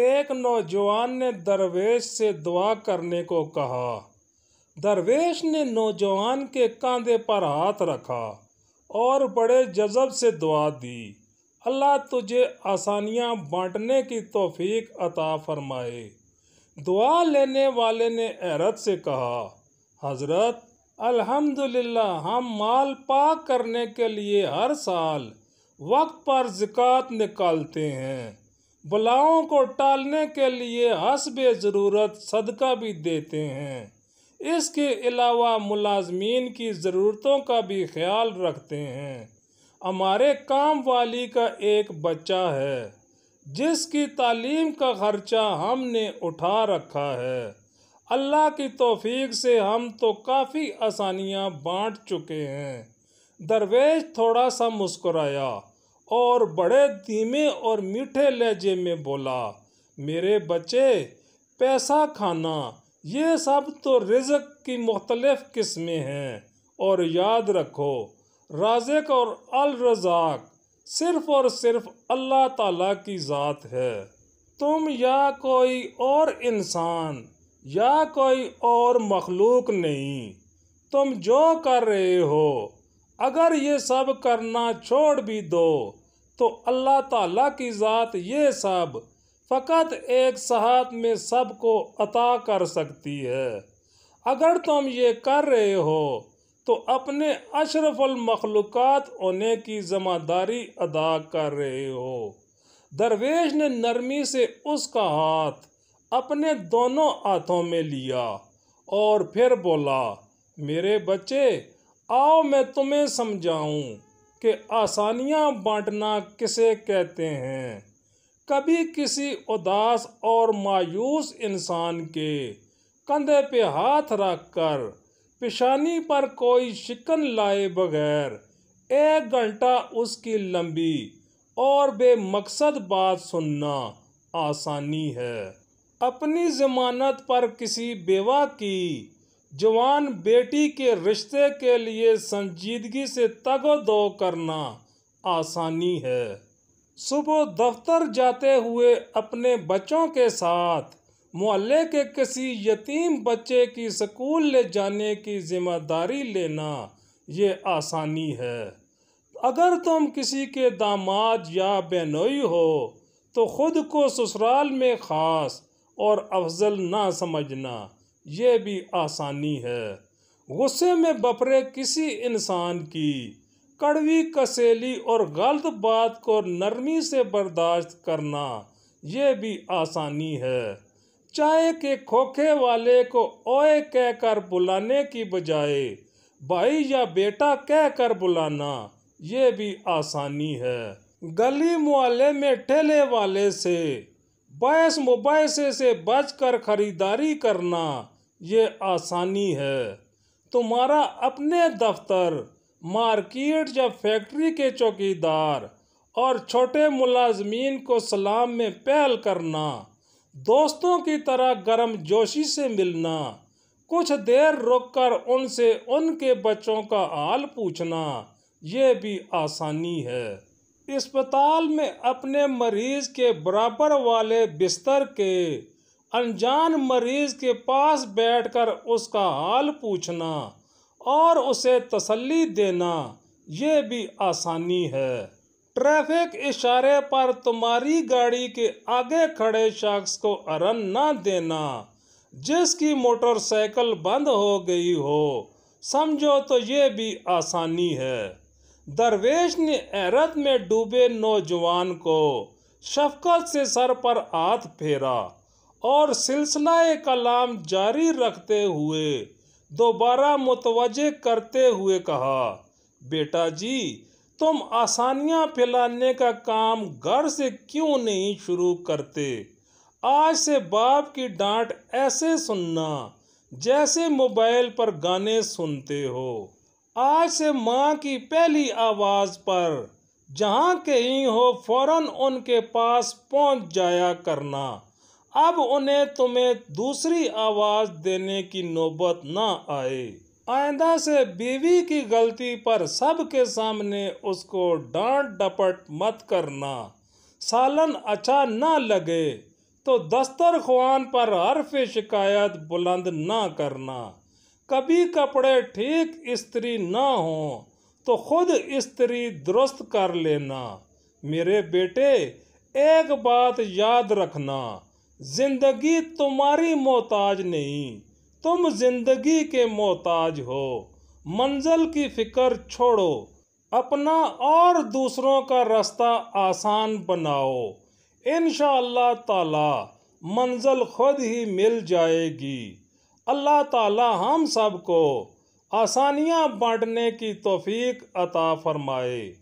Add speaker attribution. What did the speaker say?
Speaker 1: एक नौजवान ने दरवेश से दुआ करने को कहा दरवेश ने नौजवान के कंधे पर हाथ रखा और बड़े जज़ब से दुआ दी अल्लाह तुझे आसानियाँ बांटने की तौफीक अता फरमाए दुआ लेने वाले ने हैरत से कहा हजरत अल्हम्दुलिल्लाह हम माल पाक करने के लिए हर साल वक्त पर ज़क़़त निकालते हैं बलाओं को टालने के लिए हसब ज़रूरत सदका भी देते हैं इसके अलावा मुलाजमीन की ज़रूरतों का भी ख्याल रखते हैं हमारे काम वाली का एक बच्चा है जिसकी तालीम का ख़र्चा हमने उठा रखा है अल्लाह की तोफीक से हम तो काफ़ी आसानियाँ बाँट चुके हैं दरवेज़ थोड़ा सा मुस्कुराया और बड़े धीमे और मीठे लहजे में बोला मेरे बच्चे पैसा खाना ये सब तो रिजक की मुख्तलफ़ किस्में हैं और याद रखो राजक और अल रजाक सिर्फ और सिर्फ अल्लाह ताला की ज़ात है तुम या कोई और इंसान या कोई और मखलूक नहीं तुम जो कर रहे हो अगर ये सब करना छोड़ भी दो तो अल्लाह ताला की ज़ात ये सब फ़कत एक साथ में सब को अता कर सकती है अगर तुम ये कर रहे हो तो अपने अशरफुलमखलूक़ होने की ज़िम्मेदारी अदा कर रहे हो दरवेश ने नरमी से उसका हाथ अपने दोनों हाथों में लिया और फिर बोला मेरे बच्चे आओ मैं तुम्हें समझाऊँ कि आसानियाँ बांटना किसे कहते हैं कभी किसी उदास और मायूस इंसान के कंधे पे हाथ रख कर पेशानी पर कोई शिकन लाए बगैर एक घंटा उसकी लंबी और बेमकसद बात सुनना आसानी है अपनी ज़मानत पर किसी बेवा की जवान बेटी के रिश्ते के लिए संजीदगी से तगो करना आसानी है सुबह दफ्तर जाते हुए अपने बच्चों के साथ मोहल्ले के किसी यतीम बच्चे की स्कूल ले जाने की जिम्मेदारी लेना ये आसानी है अगर तुम किसी के दामाद या बेनोई हो तो ख़ुद को ससुराल में ख़ास और अफजल ना समझना ये भी आसानी है गुस्से में बपरे किसी इंसान की कड़वी कसेली और गलत बात को नरमी से बर्दाश्त करना ये भी आसानी है चाय के खोखे वाले को ओए कहकर बुलाने की बजाय भाई या बेटा कहकर बुलाना ये भी आसानी है गली मोहल्ले में ठेले वाले से बायस मुबैसे से बचकर खरीदारी करना ये आसानी है तुम्हारा अपने दफ्तर मार्केट या फैक्ट्री के चौकीदार और छोटे मुलाजमीन को सलाम में पहल करना दोस्तों की तरह गर्म जोशी से मिलना कुछ देर रुककर उनसे उनके बच्चों का हाल पूछना ये भी आसानी है अस्पताल में अपने मरीज के बराबर वाले बिस्तर के अनजान मरीज के पास बैठकर उसका हाल पूछना और उसे तसल्ली देना ये भी आसानी है ट्रैफिक इशारे पर तुम्हारी गाड़ी के आगे खड़े शख्स को अरन ना देना जिसकी मोटरसाइकिल बंद हो गई हो समझो तो ये भी आसानी है दरवेश ने ऐरत में डूबे नौजवान को शफकत से सर पर हाथ फेरा और सिलसिला कलाम जारी रखते हुए दोबारा मुतवजह करते हुए कहा बेटा जी तुम आसानियां फैलाने का काम घर से क्यों नहीं शुरू करते आज से बाप की डांट ऐसे सुनना जैसे मोबाइल पर गाने सुनते हो आज से माँ की पहली आवाज़ पर जहाँ कहीं हो फौरन उनके पास पहुँच जाया करना अब उन्हें तुम्हें दूसरी आवाज़ देने की नौबत ना आए आइंदा से बीवी की गलती पर सबके सामने उसको डांट डपट मत करना सालन अच्छा ना लगे तो दस्तरखान पर हरफ शिकायत बुलंद ना करना कभी कपड़े ठीक स्त्री ना हो तो खुद स्त्री दुरुस्त कर लेना मेरे बेटे एक बात याद रखना जिंदगी तुम्हारी मोहताज नहीं तुम जिंदगी के मोहताज हो मंजिल की फिक्र छोड़ो अपना और दूसरों का रास्ता आसान बनाओ इन ताला मंजिल खुद ही मिल जाएगी अल्लाह ताला हम सबको आसानियाँ बांटने की तौफीक अता फरमाए